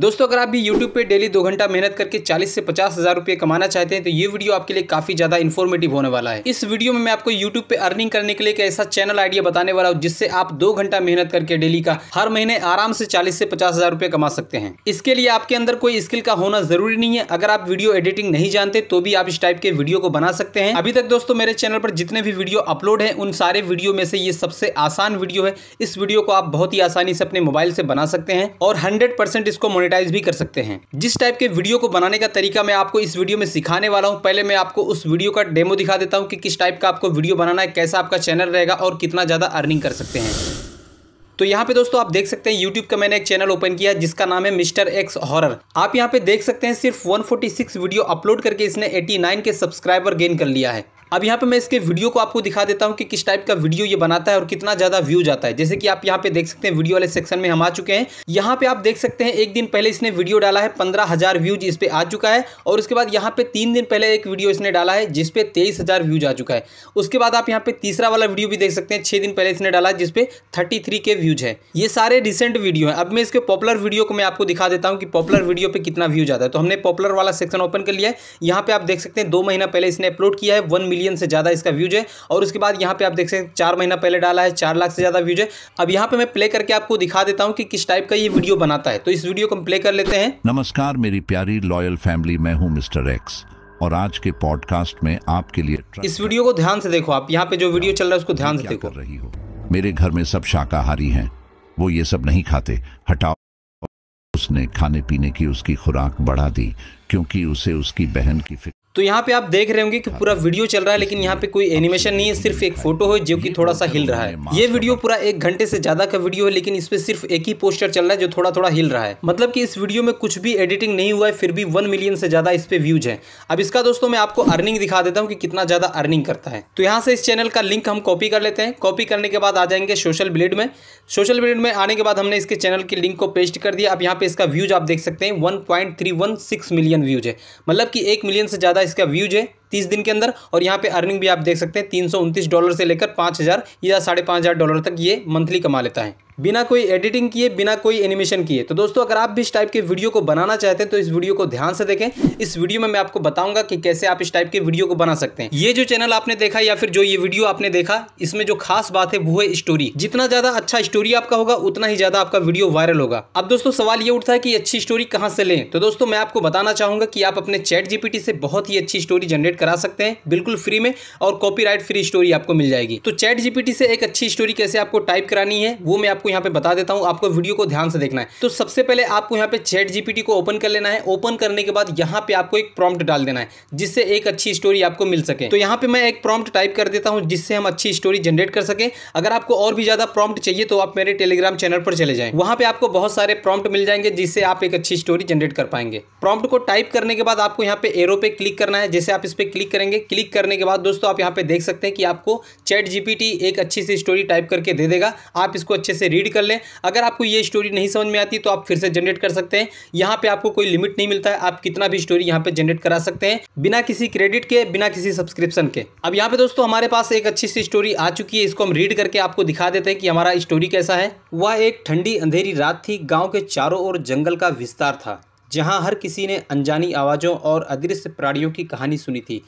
दोस्तों अगर आप भी YouTube पे डेली दो घंटा मेहनत करके 40 से पचास हज़ार रुपये कमाना चाहते हैं तो ये वीडियो आपके लिए काफ़ी ज़्यादा इन्फॉर्मेटिव होने वाला है इस वीडियो में मैं आपको YouTube पे अर्निंग करने के लिए एक ऐसा चैनल आइडिया बताने वाला हूँ जिससे आप दो घंटा मेहनत करके डेली का हर महीने आराम से चालीस से पचास हज़ार कमा सकते हैं इसके लिए आपके अंदर कोई स्किल का होना जरूरी नहीं है अगर आप वीडियो एडिटिंग नहीं जानते तो भी आप इस टाइप के वीडियो को बना सकते हैं अभी तक दोस्तों मेरे चैनल पर जितने भी वीडियो अपलोड है उन सारे वीडियो में से ये सबसे आसान वीडियो है इस वीडियो को आप बहुत ही आसानी से अपने मोबाइल से बना सकते हैं और हंड्रेड इसको मोनेटाइज भी कर सकते हैं जिस टाइप के वीडियो को बनाने का तरीका मैं आपको इस वीडियो में सिखाने वाला हूँ पहले मैं आपको उस वीडियो का डेमो दिखा देता हूँ कि किस टाइप का आपको वीडियो बनाना है कैसा आपका चैनल रहेगा और कितना ज़्यादा अर्निंग कर सकते हैं तो यहाँ पे दोस्तों आप देख सकते हैं YouTube का मैंने एक चैनल ओपन किया जिसका नाम है मिस्टर एक्स हॉरर आप यहाँ पे देख सकते हैं सिर्फ 146 वीडियो अपलोड करके इसने 89 के सब्सक्राइबर गेन कर लिया है अब यहाँ पे मैं इसके वीडियो को आपको दिखा देता हूँ कि किस टाइप का वीडियो ये बनाता है और कितना ज़्यादा व्यूज आता है जैसे कि आप यहाँ पे देख सकते हैं वीडियो वाले सेक्शन में हम आ चुके हैं यहाँ पे आप देख सकते हैं एक दिन पहले इसने वीडियो डाला है पंद्रह हज़ार व्यूज इस पर आ चुका है और उसके बाद यहाँ पे तीन दिन पहले एक वीडियो इसने डाला है जिसपे तेईस हज़ार व्यूज आ चुका है उसके बाद आप यहाँ पे तीसरा वाला वीडियो भी देख सकते हैं छह दिन पहले इसने डाला है जिसपे थर्टी थ्री के व्यूज है ये सारे रिसेंट वीडियो है अब मैं इसके पॉपुलर वीडियो को मैं आपको दिखा देता हूँ कि पॉपुलर वीडियो पे कितना व्यूज आता है तो हमने पॉपुलर वाला सेक्शन ओपन कर लिया है यहाँ पे आप देख सकते हैं दो महीना पहले इसने अपलोड किया है वन मिलियन मिलियन से ज़्यादा इसका व्यूज है और उसके बाद यहाँ पे आप देख सकते हैं चार महीना पहले डाला है चार लाख से ज़्यादा व्यूज है अब यहाँ पे मैं प्ले करके आपको दिखा देता हूँ कि किस टाइप का ये वीडियो बनाता है तो इस वीडियो को हम प्ले कर लेते हैं नमस्कार मेरी प्यारी लॉयल फैमिली मैं हूँ मिस्टर एक्स और आज के पॉडकास्ट में आपके लिए इस वीडियो को ध्यान से देखो आप यहाँ पे जो वीडियो चल रहा है उसको ध्यान से देखो रही हो मेरे घर में सब शाकाहारी हैं वो ये सब नहीं खाते हटाओ उसने खाने पीने की उसकी खुराक बढ़ा दी क्योंकि उसे उसकी बहन की फिक्र तो यहाँ पे आप देख रहे होंगे कि पूरा हाँ। वीडियो चल रहा है लेकिन यहाँ पे कोई एनिमेशन नहीं है सिर्फ एक फोटो है जो कि थोड़ा सा हिल रहा है ये वीडियो पूरा एक घंटे से ज्यादा का वीडियो है लेकिन इसमें सिर्फ एक ही पोस्टर चल रहा है जो थोड़ा थोड़ा हिल रहा है मतलब कि इस वीडियो में कुछ भी एडिटिंग नहीं हुआ है फिर भी वन मिलियन से ज्यादा इस पे व्यूज है अब इसका दोस्तों मैं आपको अर्निंग दिखा देता हूँ कि कितना ज्यादा अर्निंग करता है तो यहाँ से इस चैनल का लिंक हम कॉपी कर लेते हैं कॉपी करने के बाद आ जाएंगे सोशल ब्लेड में सोशल ब्लेड में आने के बाद हमने इसके चैनल के लिंक को पेस्ट कर दिया अब यहाँ पे इसका व्यूज आप देख सकते हैं वन मिलियन व्यूज है मतलब की एक मिलियन से ज्यादा इसका व्यूज है तीस दिन के अंदर और यहाँ पे अर्निंग भी आप देख सकते हैं तीन डॉलर से लेकर पाँच हज़ार या साढ़े पाँच हज़ार डॉलर तक ये मंथली कमा लेता है बिना कोई एडिटिंग किए बिना कोई एनिमेशन किए तो दोस्तों अगर आप भी इस टाइप के वीडियो को बनाना चाहते हैं तो इस वीडियो को ध्यान से देखें इस वीडियो में मैं आपको बताऊंगा कि कैसे आप इस टाइप के वीडियो को बना सकते हैं ये जो चैनल आपने देखा या फिर जो ये वीडियो आपने देखा इसमें जो खास बात है वो है स्टोरी जितना ज्यादा अच्छा स्टोरी आपका होगा उतना ही ज्यादा आपका वीडियो वायरल होगा अब दोस्तों सवाल ये उठता है कि अच्छी स्टोरी कहाँ से लें तो दोस्तों मैं आपको बताना चाहूंगा कि आप अपने चैट जीपीटी से बहुत ही अच्छी स्टोरी जनरेट करा सकते हैं बिल्कुल फ्री में और कॉपीराइट फ्री स्टोरी आपको मिल जाएगी तो चैट जीपीटी से एक अच्छी स्टोरी कैसे आपको टाइप करानी है वो मैं आपको यहाँ पे बता देता हूँ आपको वीडियो को ध्यान से देखना है तो सबसे पहले आपको यहाँ पे चैट जीपीटी को ओपन कर लेना है ओपन करने के बाद यहाँ पे आपको एक प्रॉम्प्ट डाल देना है जिससे एक अच्छी स्टोरी आपको मिल सके तो यहाँ पे मैं एक प्रॉम्प्ट टाइप कर देता हूँ जिससे हम अच्छी स्टोरी जनरेट कर सके अगर आपको और भी ज्यादा प्रॉम्प्ट चाहिए तो आप मेरे टेलीग्राम चैनल पर चले जाए वहाँ पे आपको बहुत सारे प्रॉम्प्ट मिल जाएंगे जिससे आप एक अच्छी स्टोरी जनरेट कर पाएंगे प्रॉम्प्ट को टाइप करने के बाद आपको यहाँ पे एरो पे क्लिक करना है जैसे आप इस पर क्लिक करेंगे क्लिक करने के बाद दोस्तों आप यहाँ पे देख सकते हैं कि आपको चैट जीपीटी एक अच्छी सी स्टोरी टाइप करके दे देगा आप इसको अच्छे से रीड कर लें अगर आपको ये स्टोरी नहीं समझ में आती तो आप फिर से जनरेट कर सकते हैं यहाँ पे आपको कोई लिमिट नहीं मिलता है आप कितना भी स्टोरी यहाँ पे जनरेट करा सकते हैं बिना किसी क्रेडिट के बिना किसी सब्सक्रिप्शन के अब यहाँ पे दोस्तों हमारे पास एक अच्छी सी स्टोरी आ चुकी है इसको हम रीड करके आपको दिखा देते हैं कि हमारा स्टोरी कैसा है वह एक ठंडी अंधेरी रात थी गाँव के चारों ओर जंगल का विस्तार था जहां हर किसी ने अनजानी आवाज़ों और अदृश्य प्राणियों की कहानी सुनी थी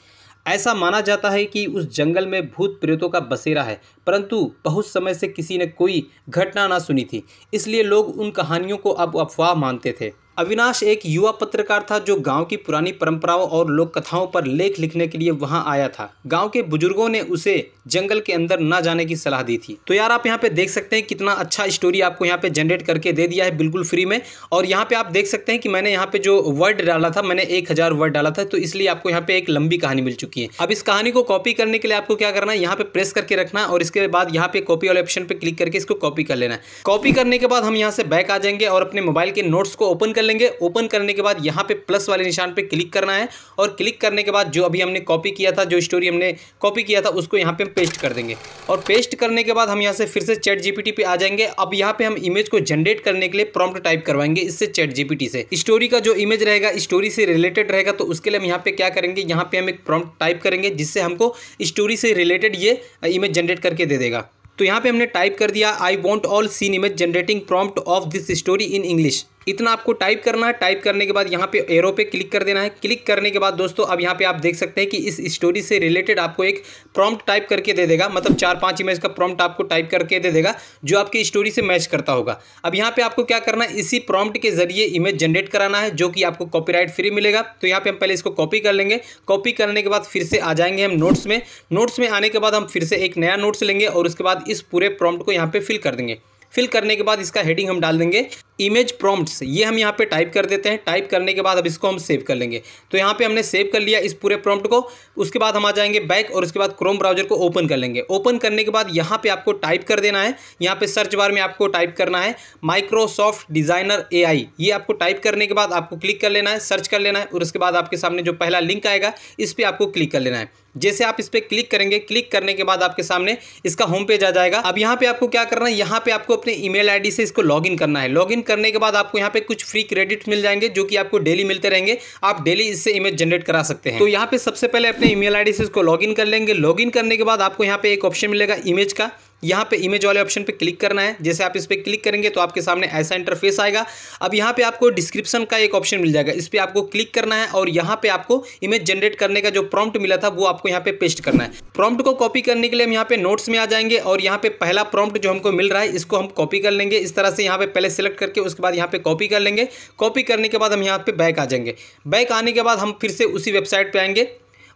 ऐसा माना जाता है कि उस जंगल में भूत प्रेतों का बसेरा है परंतु बहुत समय से किसी ने कोई घटना ना सुनी थी इसलिए लोग उन कहानियों को अब अफवाह मानते थे अविनाश एक युवा पत्रकार था जो गांव की पुरानी परंपराओं और लोक कथाओं पर लेख लिखने के लिए वहां आया था गांव के बुजुर्गों ने उसे जंगल के अंदर ना जाने की सलाह दी थी तो यार आप यहां पे देख सकते हैं कितना अच्छा स्टोरी आपको यहां पे जनरेट करके दे दिया है बिल्कुल फ्री में और यहाँ पे आप देख सकते हैं कि मैंने यहाँ पे जो वर्ड डाला था मैंने एक हजार वर्ड डाला था तो इसलिए आपको यहाँ पे एक लंबी कहानी मिल चुकी है अब इस कहानी को कॉपी करने के लिए आपको क्या करना है यहाँ पे प्रेस करके रखना है और इसके बाद यहाँ पे कॉपी वाले ऑप्शन पे क्लिक करके इसको कॉपी कर लेना है कॉपी करने के बाद हम यहाँ से बैक आ जाएंगे और अपने मोबाइल के नोट्स को ओपन कर लेंगे ओपन करने के बाद यहाँ पे प्लस वाले निशान पे क्लिक करना है और क्लिक करने के बाद जो अभी हमने कॉपी किया था जो स्टोरी हमने कॉपी किया था उसको यहाँ पे हम पेस्ट कर देंगे और पेस्ट करने के बाद हम यहाँ से फिर से चैट जीपीटी पे आ जाएंगे अब यहाँ पे हम इमेज को जनरेट करने के लिए प्रॉम्प्ट टाइप करवाएंगे इससे चैट जीपीटी से स्टोरी का जो इमेज रहेगा स्टोरी से रिलेटेड रहेगा तो उसके लिए हम यहाँ पे क्या करेंगे यहाँ पे हम एक प्रॉम्प्ट टाइप करेंगे जिससे हमको स्टोरी से रिलेटेड ये इमेज जनरेट करके दे देगा तो यहाँ पे हमने टाइप कर दिया I want all scene image generating prompt of this story in English इतना आपको टाइप करना है टाइप करने के बाद यहाँ पे एरो पे क्लिक कर देना है क्लिक करने के बाद दोस्तों अब यहाँ पे आप देख सकते हैं कि इस स्टोरी से रिलेटेड आपको एक प्रॉम्प्ट टाइप करके दे देगा मतलब चार पाँच इमेज का प्रॉम्प्ट आपको टाइप करके दे देगा जो आपकी स्टोरी से मैच करता होगा अब यहाँ पर आपको क्या करना है इसी प्रॉम्प्ट के जरिए इमेज जनरेट कराना है जो कि आपको कॉपी फ्री मिलेगा तो यहाँ पर हम पहले इसको कॉपी कर लेंगे कॉपी करने के बाद फिर से आ जाएंगे हम नोट्स में नोट्स में आने के बाद हम फिर से एक नया नोट्स लेंगे और उसके बाद इस पूरे प्रॉम्प्ट को यहाँ पर फिल कर देंगे फिल करने के बाद इसका हेडिंग हम डाल देंगे इमेज प्रॉम्प्ट्स ये हम यहाँ पे टाइप कर देते हैं टाइप करने के बाद अब इसको हम सेव कर लेंगे तो यहाँ पे हमने सेव कर लिया इस पूरे प्रॉम्प्ट को उसके बाद हम आ जाएंगे बैक और उसके बाद क्रोम ब्राउजर को ओपन कर लेंगे ओपन करने के बाद यहाँ पे आपको टाइप कर देना है यहाँ पे सर्च बार में आपको टाइप करना है माइक्रोसॉफ्ट डिज़ाइनर ए ये आपको टाइप करने के बाद आपको क्लिक कर लेना है सर्च कर लेना है और उसके बाद आपके सामने जो पहला लिंक आएगा इस पर आपको क्लिक कर लेना है जैसे आप इस पर क्लिक करेंगे क्लिक करने के बाद आपके सामने इसका होम पेज आ जाएगा अब यहाँ पे आपको क्या करना है यहाँ पे आपको अपने ईमेल आईडी से इसको लॉगिन करना है लॉगिन करने के बाद आपको यहाँ पे कुछ फ्री क्रेडिट मिल जाएंगे जो कि आपको डेली मिलते रहेंगे आप डेली इससे इमेज जनरेट करा सकते हैं तो यहाँ पे सबसे पहले अपने ईमेल आईडी से इसको लॉगिन कर लेंगे लॉगिन करने के बाद आपको यहाँ पे एक ऑप्शन मिलेगा इमेज का यहाँ पे इमेज वाले ऑप्शन पे क्लिक करना है जैसे आप इस पर क्लिक करेंगे तो आपके सामने ऐसा इंटरफेस आएगा अब यहाँ पे आपको डिस्क्रिप्शन का एक ऑप्शन मिल जाएगा इस पर आपको क्लिक करना है और यहाँ पे आपको इमेज जनरेट करने का जो प्रॉम्प्ट मिला था वो आपको यहाँ पे पेस्ट करना है प्रॉम्प्ट को कॉपी करने के लिए हम यहाँ पे नोट्स में आ जाएंगे और यहाँ पे पहला प्रॉम्प्ट जो हमको मिल रहा है इसको हम कॉपी कर लेंगे इस तरह से यहाँ पे पहले सेलेक्ट करके उसके बाद यहाँ पे कॉपी कर लेंगे कॉपी करने के बाद हम यहाँ पे बैक आ जाएंगे बैक आने के बाद हम फिर से उसी वेबसाइट पर आएंगे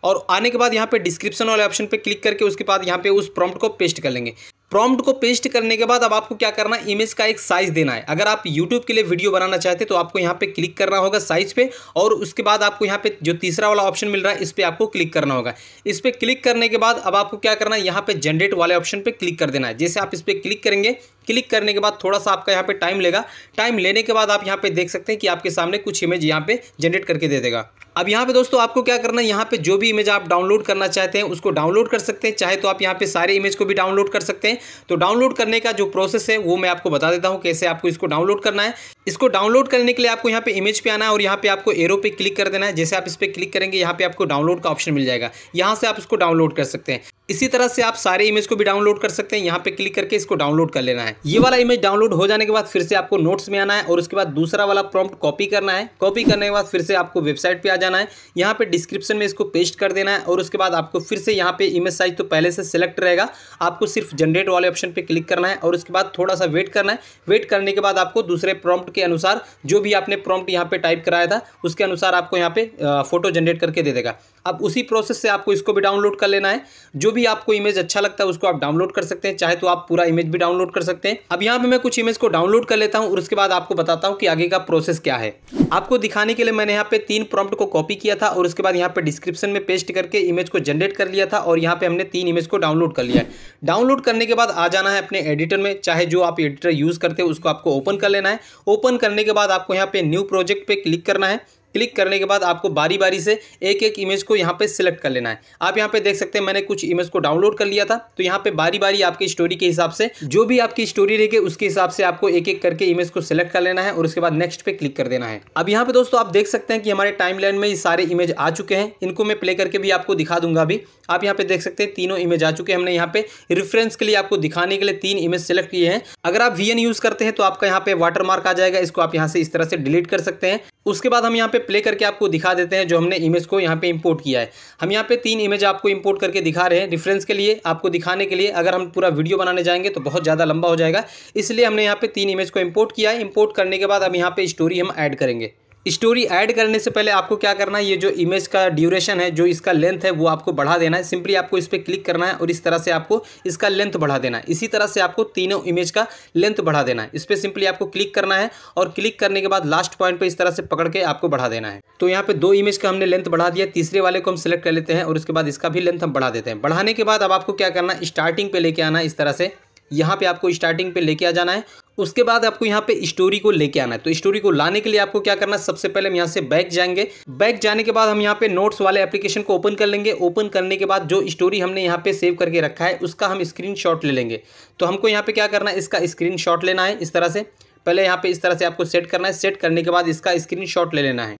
और आने के बाद यहाँ पे डिस्क्रिप्शन वाले ऑप्शन पे क्लिक करके उसके बाद यहाँ पे उस प्रॉम्प्ट को पेस्ट कर लेंगे प्रॉम्प्ट को पेस्ट करने के बाद अब आपको क्या करना है इमेज का एक साइज देना है अगर आप यूट्यूब के लिए वीडियो बनाना चाहते हैं तो आपको यहाँ पे क्लिक करना होगा साइज पे और उसके बाद आपको यहाँ पे जो तीसरा वाला ऑप्शन मिल रहा है इस पर आपको क्लिक करना होगा इस पर क्लिक करने के बाद अब आपको क्या करना है यहाँ पे जनरेट वाले ऑप्शन पर क्लिक कर देना है जैसे आप इस पर क्लिक करेंगे क्लिक करने के बाद थोड़ा सा आपका यहाँ पे टाइम लेगा टाइम लेने के बाद आप यहाँ पे देख सकते हैं कि आपके सामने कुछ इमेज यहाँ पे जनरेट करके दे देगा अब यहाँ पे दोस्तों आपको क्या करना है यहाँ पे जो भी इमेज आप डाउनलोड करना चाहते हैं उसको डाउनलोड कर सकते हैं चाहे तो आप यहाँ पे सारे इमेज को भी डाउनलोड कर सकते हैं तो डाउनलोड करने का जो प्रोसेस है वो मैं आपको बता देता हूँ कैसे आपको इसको डाउनलोड करना है इसको डाउनलोड करने के लिए आपको यहाँ पे इमेज पे आना है और यहाँ पे आपको एरो पे क्लिक कर देना है जैसे आप इस पर क्लिक करेंगे यहाँ पे आपको डाउनलोड का ऑप्शन मिल जाएगा यहाँ से आप इसको डाउनलोड कर सकते हैं इसी तरह से आप सारे इमेज को भी डाउनलोड कर सकते हैं यहाँ पे क्लिक करके इसको डाउनलोड कर लेना है ये वाला इमेज डाउनलोड हो जाने के बाद फिर से आपको नोट्स में आना है और उसके बाद दूसरा वाला प्रॉम्प्ट कॉपी करना है कॉपी करने के बाद फिर से आपको वेबसाइट पे आ जाना है यहाँ पे डिस्क्रिप्शन में इसको पेस्ट कर देना है और उसके बाद आपको फिर से यहाँ पे इमेज साइज तो पहले से सिलेक्ट रहेगा आपको सिर्फ जनरेट वाले ऑप्शन पर क्लिक करना है और उसके बाद थोड़ा सा वेट करना है वेट करने के बाद आपको दूसरे प्रॉम्प्ट के अनुसार जो भी आपने प्रॉम्प्ट यहाँ पर टाइप कराया था उसके अनुसार आपको यहाँ पे फोटो जनरेट करके दे देगा अब उसी प्रोसेस से आपको इसको भी डाउनलोड कर लेना है जो भी आपको इमेज अच्छा लगता है उसको आप डाउनलोड कर सकते हैं चाहे तो आप पूरा इमेज भी डाउनलोड कर सकते हैं अब यहाँ पे मैं कुछ इमेज को डाउनलोड कर लेता हूँ और उसके बाद आपको बताता हूँ कि आगे का प्रोसेस क्या है आपको दिखाने के लिए मैंने यहाँ पे तीन प्रॉम्प्ट को कॉपी किया था और उसके बाद यहाँ पे डिस्क्रिप्शन में पेस्ट करके इमेज को जनरेट कर लिया था और यहाँ पे हमने तीन इमेज को डाउनलोड कर लिया है डाउनलोड करने के बाद आ जाना है अपने एडिटर में चाहे जो आप एडिटर यूज़ करते हो उसको आपको ओपन कर लेना है ओपन करने के बाद आपको यहाँ पे न्यू प्रोजेक्ट पे क्लिक करना है क्लिक करने के बाद आपको बारी बारी से एक एक इमेज को यहाँ पे सिलेक्ट कर लेना है आप यहाँ पे देख सकते हैं मैंने कुछ इमेज को डाउनलोड कर लिया था तो यहाँ पे बारी बारी आपकी स्टोरी के हिसाब से जो भी आपकी स्टोरी रहेगी उसके हिसाब से आपको एक एक करके इमेज को सिलेक्ट कर लेना है और उसके बाद नेक्स्ट पे क्लिक कर देना है अब यहाँ पे दोस्तों आप देख सकते हैं कि हमारे टाइम में ये सारे इमेज आ चुके हैं इनको मैं प्ले करके भी आपको दिखा दूंगा अभी आप यहाँ पे देख सकते हैं तीनों इमेज आ चुके हैं हमने यहाँ पे रिफरेंस के लिए आपको दिखाने के लिए तीन इमेज सेलेक्ट किए हैं अगर आप वी यूज़ करते हैं तो आपका यहाँ पे वाटर आ जाएगा इसको आप यहाँ से इस तरह से डिलीट कर सकते हैं उसके बाद हम यहाँ पे पे प्ले करके आपको दिखा देते हैं जो हमने इमेज को यहाँ पे इंपोर्ट किया है हम यहाँ पे तीन इमेज आपको इंपोर्ट करके दिखा रहे हैं रिफरेंस के लिए आपको दिखाने के लिए अगर हम पूरा वीडियो बनाने जाएंगे तो बहुत ज़्यादा लंबा हो जाएगा इसलिए हमने यहाँ पर तीन इमेज को इम्पोर्ट किया है इम्पोर्ट करने के बाद अब यहाँ पर स्टोरी हम ऐड करेंगे स्टोरी ऐड करने से पहले आपको क्या करना है ये जो इमेज का ड्यूरेशन है जो इसका लेंथ है वो आपको बढ़ा देना है सिंपली आपको इस पर क्लिक करना है और इस तरह से आपको इसका लेंथ बढ़ा देना है इसी तरह से आपको तीनों इमेज का लेंथ बढ़ा देना है इस पर सिंपली आपको क्लिक करना है और क्लिक करने के बाद लास्ट पॉइंट पर इस तरह से पकड़ के आपको बढ़ा देना है तो यहाँ पर दो इमेज का हमने लेंथ बढ़ा दिया तीसरे वाले को हम सेलेक्ट कर लेते हैं और उसके बाद इसका भी लेंथ हम बढ़ा देते हैं बढ़ाने के बाद अब आपको क्या करना स्टार्टिंग पर लेके आना इस तरह से यहाँ पे आपको स्टार्टिंग पे लेके आ जाना है उसके बाद आपको यहाँ पे स्टोरी को लेके आना है तो स्टोरी को लाने के लिए आपको क्या करना है सबसे पहले हम यहाँ से बैक जाएंगे बैक जाने के बाद हम यहाँ पे नोट्स वाले एप्लीकेशन को ओपन कर लेंगे ओपन करने के बाद जो स्टोरी हमने यहाँ पे सेव करके रखा है उसका हम स्क्रीन ले लेंगे तो हमको यहाँ पे क्या करना है इसका स्क्रीन लेना है इस तरह से पहले यहाँ पे इस तरह से आपको सेट करना है सेट करने के बाद इसका स्क्रीन ले लेना है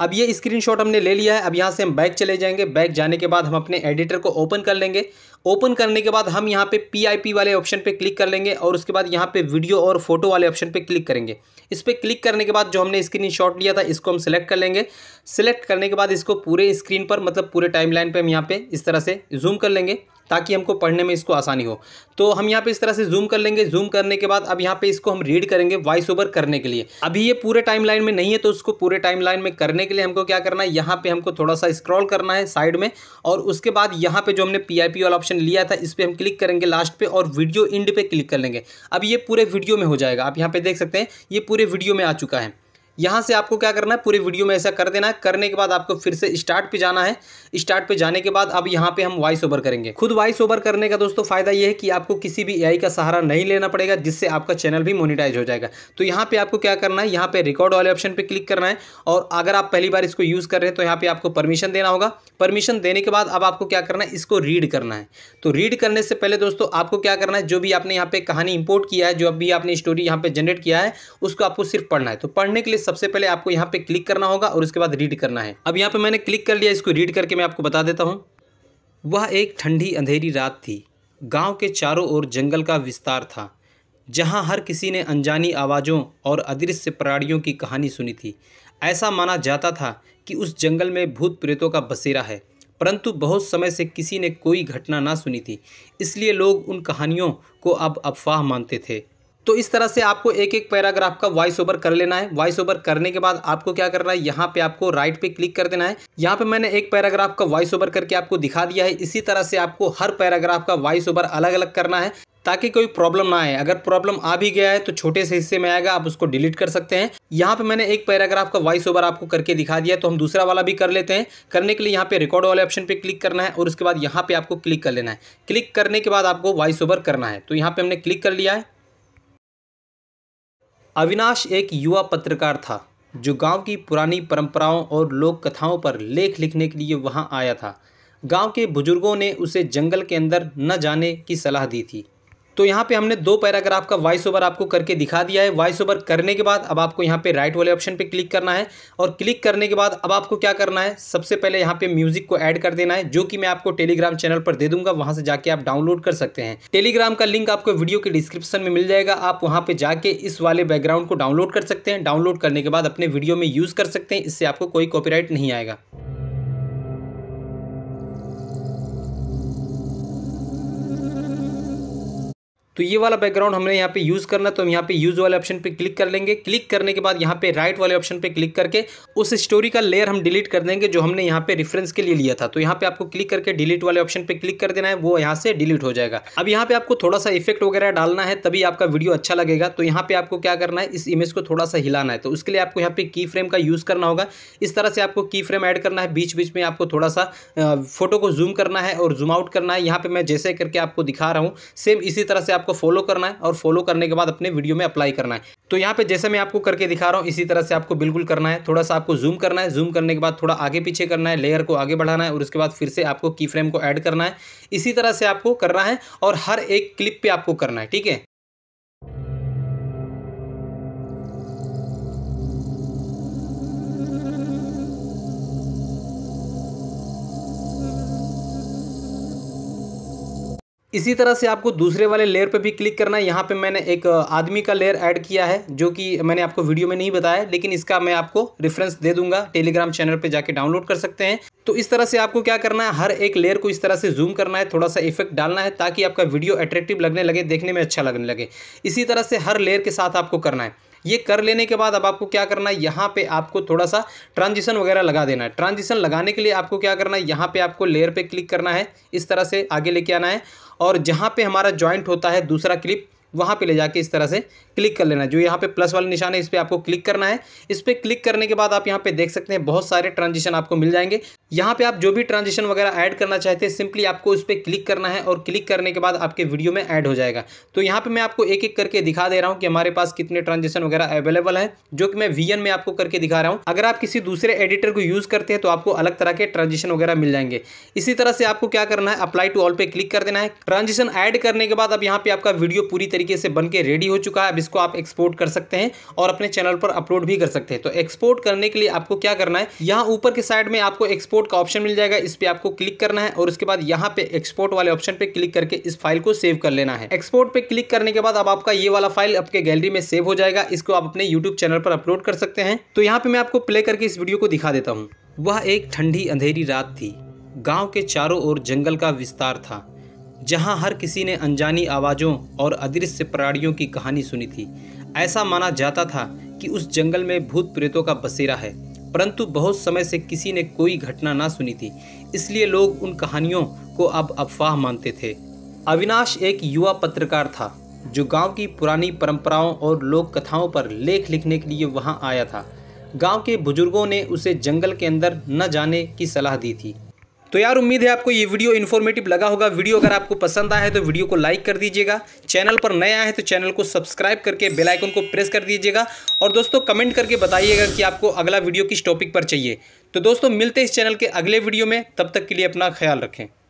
अब ये स्क्रीनशॉट हमने ले लिया है अब यहाँ से हम बैक चले जाएंगे बैक जाने के बाद हम अपने एडिटर को ओपन कर लेंगे ओपन करने के बाद हम यहाँ पे पीआईपी वाले ऑप्शन पे क्लिक कर लेंगे और उसके बाद यहाँ पे वीडियो और फोटो वाले ऑप्शन पे क्लिक करेंगे इस पर क्लिक करने के बाद जो हमने स्क्रीन लिया था इसको हम सिलेक्ट कर लेंगे सिलेक्ट करने के बाद इसको पूरे स्क्रीन पर मतलब पूरे टाइम लाइन पर हम यहाँ पर इस तरह से जूम कर लेंगे ताकि हमको पढ़ने में इसको आसानी हो तो हम यहाँ पे इस तरह से जूम कर लेंगे जूम करने के बाद अब यहाँ पे इसको हम रीड करेंगे वॉइस ओवर करने के लिए अभी ये पूरे टाइम लाइन में नहीं है तो उसको पूरे टाइम लाइन में करने के लिए हमको क्या करना है यहाँ पे हमको थोड़ा सा स्क्रॉल करना है साइड में और उसके बाद यहाँ पे जो हमने पी आई पी वाला ऑप्शन लिया था इस पर हम क्लिक करेंगे लास्ट पे और वीडियो इंड पे क्लिक कर लेंगे अब ये पूरे वीडियो में हो जाएगा आप यहाँ पे देख सकते हैं ये पूरे वीडियो में आ चुका है यहाँ से आपको क्या करना है पूरे वीडियो में ऐसा कर देना है करने के बाद आपको फिर से स्टार्ट पे जाना है स्टार्ट पे जाने के बाद अब यहाँ पे हम वॉइस ओवर करेंगे खुद वॉइस ओवर करने का दोस्तों फ़ायदा यह है कि आपको किसी भी एआई का सहारा नहीं लेना पड़ेगा जिससे आपका चैनल भी मोनिटाइज हो जाएगा तो यहाँ पे आपको क्या करना है यहाँ पे रिकॉर्ड वाले ऑप्शन पर क्लिक करना है और अगर आप पहली बार इसको यूज़ कर रहे हैं तो यहाँ पर आपको परमिशन देना होगा परमिशन देने के बाद अब आपको क्या करना है इसको रीड करना है तो रीड करने से पहले दोस्तों आपको क्या करना है जो भी आपने यहाँ पे कहानी इंपोर्ट किया है जो अभी आपने स्टोरी यहाँ पे जनरेट किया है उसको आपको सिर्फ पढ़ना है तो पढ़ने के लिए सबसे पहले आपको यहाँ पे क्लिक करना होगा और उसके बाद रीड करना है अब यहाँ पे मैंने क्लिक कर लिया इसको रीड करके मैं आपको बता देता हूँ वह एक ठंडी अंधेरी रात थी गांव के चारों ओर जंगल का विस्तार था जहां हर किसी ने अनजानी आवाज़ों और अदृश्य प्राणियों की कहानी सुनी थी ऐसा माना जाता था कि उस जंगल में भूत प्रेतों का बसेरा है परंतु बहुत समय से किसी ने कोई घटना ना सुनी थी इसलिए लोग उन कहानियों को अब अफवाह मानते थे तो इस तरह से आपको एक एक पैराग्राफ का वॉइस ओवर कर लेना है वॉइस ओवर करने के बाद आपको क्या करना है यहाँ पे आपको राइट पे क्लिक कर देना है यहाँ पे मैंने एक पैराग्राफ का वॉइस ओवर करके आपको दिखा दिया है इसी तरह से आपको हर पैराग्राफ का वॉइस ओवर अलग अलग करना है ताकि कोई प्रॉब्लम ना आए अगर प्रॉब्लम आ भी गया है तो छोटे से हिस्से में आएगा आप उसको डिलीट कर सकते हैं यहाँ पे मैंने एक पैराग्राफ का वॉइस ओवर आपको करके दिखा दिया तो हम दूसरा वाला भी कर लेते हैं करने के लिए यहाँ पे रिकॉर्ड वाले ऑप्शन पे क्लिक करना है और उसके बाद यहाँ पे आपको क्लिक कर लेना है क्लिक करने के बाद आपको वॉइस ओवर करना है तो यहाँ पे हमने क्लिक कर लिया है अविनाश एक युवा पत्रकार था जो गांव की पुरानी परंपराओं और लोक कथाओं पर लेख लिखने के लिए वहां आया था गांव के बुजुर्गों ने उसे जंगल के अंदर न जाने की सलाह दी थी तो यहाँ पे हमने दो पैराग्राफ का वॉइस ओवर आपको करके दिखा दिया है वॉइस ओवर करने के बाद अब आपको यहाँ पे राइट वाले ऑप्शन पे क्लिक करना है और क्लिक करने के बाद अब आपको क्या करना है सबसे पहले यहाँ पे म्यूजिक को ऐड कर देना है जो कि मैं आपको टेलीग्राम चैनल पर दे दूंगा वहाँ से जाके आप डाउनलोड कर सकते हैं टेलीग्राम का लिंक आपको वीडियो के डिस्क्रिप्शन में मिल जाएगा आप वहाँ पर जाके इस वाले बैकग्राउंड को डाउनलोड कर सकते हैं डाउनलोड करने के बाद अपने वीडियो में यूज़ कर सकते हैं इससे आपको कोई कॉपीराइट नहीं आएगा तो ये वाला बैकग्राउंड हमने यहाँ पे यूज़ करना तो हम यहाँ पे यूज़ वाले ऑप्शन पे क्लिक कर लेंगे क्लिक करने के बाद यहाँ पे राइट वाले ऑप्शन पे क्लिक करके उस स्टोरी का लेयर हम डिलीट कर देंगे जो हमने यहाँ पे रेफरेंस के लिए लिया था तो यहाँ पे आपको क्लिक करके डिलीट वाले ऑप्शन पे क्लिक कर देना है वो यहाँ से डिलीट हो जाएगा अब यहाँ पे आपको थोड़ा सा इफेक्ट वगैरह डालना है तभी आपका वीडियो अच्छा लगेगा तो यहाँ पे आपको क्या करना है इस इमेज को थोड़ा सा हिलाना है तो उसके लिए आपको यहाँ पे की फ्रेम का यूज़ करना होगा इस तरह से आपको की फ्रेम ऐड करना है बीच बीच में आपको थोड़ा सा फोटो को जूम करना है और जूम आउट करना है यहाँ पे मैं जैसे करके आपको दिखा रहा हूँ सेम इसी तरह से आपको फॉलो करना है और फॉलो करने के बाद अपने वीडियो में अप्लाई करना है तो यहाँ पे जैसे मैं आपको करके दिखा रहा हूँ इसी तरह से आपको बिल्कुल करना है थोड़ा सा आपको जूम करना है जूम करने के बाद थोड़ा आगे पीछे करना है लेयर को आगे बढ़ाना है और उसके बाद फिर से आपको की फ्रेम को ऐड करना है इसी तरह से आपको करना है और हर एक क्लिप पे आपको करना है ठीक है इसी तरह से आपको दूसरे वाले लेयर पे भी क्लिक करना है यहाँ पे मैंने एक आदमी का लेयर ऐड किया है जो कि मैंने आपको वीडियो में नहीं बताया लेकिन इसका मैं आपको रेफरेंस दे दूंगा टेलीग्राम चैनल पे जाके डाउनलोड कर सकते हैं तो इस तरह से आपको क्या करना है हर एक लेयर को इस तरह से जूम करना है थोड़ा सा इफेक्ट डालना है ताकि आपका वीडियो अट्रेक्टिव लगने लगे देखने में अच्छा लगने लगे इसी तरह से हर लेयर के साथ आपको करना है ये कर लेने के बाद अब आपको क्या करना है यहाँ पे आपको थोड़ा सा ट्रांजिशन वगैरह लगा देना है ट्रांजिशन लगाने के लिए आपको क्या करना है यहाँ पे आपको लेयर पे क्लिक करना है इस तरह से आगे लेके आना है और जहाँ पे हमारा ज्वाइंट होता है दूसरा क्लिप वहाँ पे ले जाके इस तरह से क्लिक कर लेना है जो यहाँ पे प्लस वाला निशान है इस पर आपको क्लिक करना है इस पर क्लिक करने के बाद आप यहाँ पे देख सकते हैं बहुत सारे ट्रांजिशन आपको मिल जाएंगे यहाँ पे आप जो भी ट्रांजिशन वगैरह ऐड करना चाहते हैं सिंपली आपको इस पर क्लिक करना है और क्लिक करने के बाद आपके वीडियो में ऐड हो जाएगा तो यहाँ पे मैं आपको एक एक करके दिखा दे रहा हूँ कि हमारे पास कितने ट्रांजेक्शन वगैरह अवेलेबल हैं जो कि मैं वी में आपको करके दिखा रहा हूँ अगर आप किसी दूसरे एडिटर को यूज़ करते हैं तो आपको अलग तरह के ट्रांजेक्शन वगैरह मिल जाएंगे इसी तरह से आपको क्या करना है अप्लाई टू ऑल पे क्लिक कर देना है ट्रांजेक्शन ऐड करने के बाद अब यहाँ पे आपका वीडियो पूरी तरीके से बन रेडी हो चुका है इसको आप एक्सपोर्ट कर सकते हैं और अपने चैनल पर अपलोड भी कर सकते हैं तो एक्सपोर्ट करने के लिए आपको क्या करना है यहाँ ऊपर के साइड में आपको एक्सपोर्ट का ऑप्शन मिल जाएगा इस पर आपको क्लिक करना है और उसके बाद यहाँ पे एक्सपोर्ट वाले ऑप्शन पे क्लिक करके इस फाइल को सेव कर लेना है एक्सपोर्ट पे क्लिक करने के बाद अब आपका ये वाला फाइल आपके गैलरी में सेव हो जाएगा इसको आप अपने यूट्यूब चैनल पर अपलोड कर सकते हैं तो यहाँ पे मैं आपको प्ले करके इस वीडियो को दिखा देता हूँ वह एक ठंडी अंधेरी रात थी गाँव के चारों ओर जंगल का विस्तार था जहां हर किसी ने अनजानी आवाज़ों और अदृश्य प्राणियों की कहानी सुनी थी ऐसा माना जाता था कि उस जंगल में भूत प्रेतों का बसेरा है परंतु बहुत समय से किसी ने कोई घटना ना सुनी थी इसलिए लोग उन कहानियों को अब अफवाह मानते थे अविनाश एक युवा पत्रकार था जो गांव की पुरानी परंपराओं और लोक कथाओं पर लेख लिखने के लिए वहां आया था गांव के बुजुर्गों ने उसे जंगल के अंदर न जाने की सलाह दी थी तो यार उम्मीद है आपको ये वीडियो इन्फॉर्मेटिव लगा होगा वीडियो अगर आपको पसंद आया है तो वीडियो को लाइक कर दीजिएगा चैनल पर नया आए तो चैनल को सब्सक्राइब करके बेलाइकन को प्रेस कर दीजिएगा और दोस्तों कमेंट करके बताइएगा कि आपको अगला वीडियो किस टॉपिक पर चाहिए तो दोस्तों मिलते हैं इस चैनल के अगले वीडियो में तब तक के लिए अपना ख्याल रखें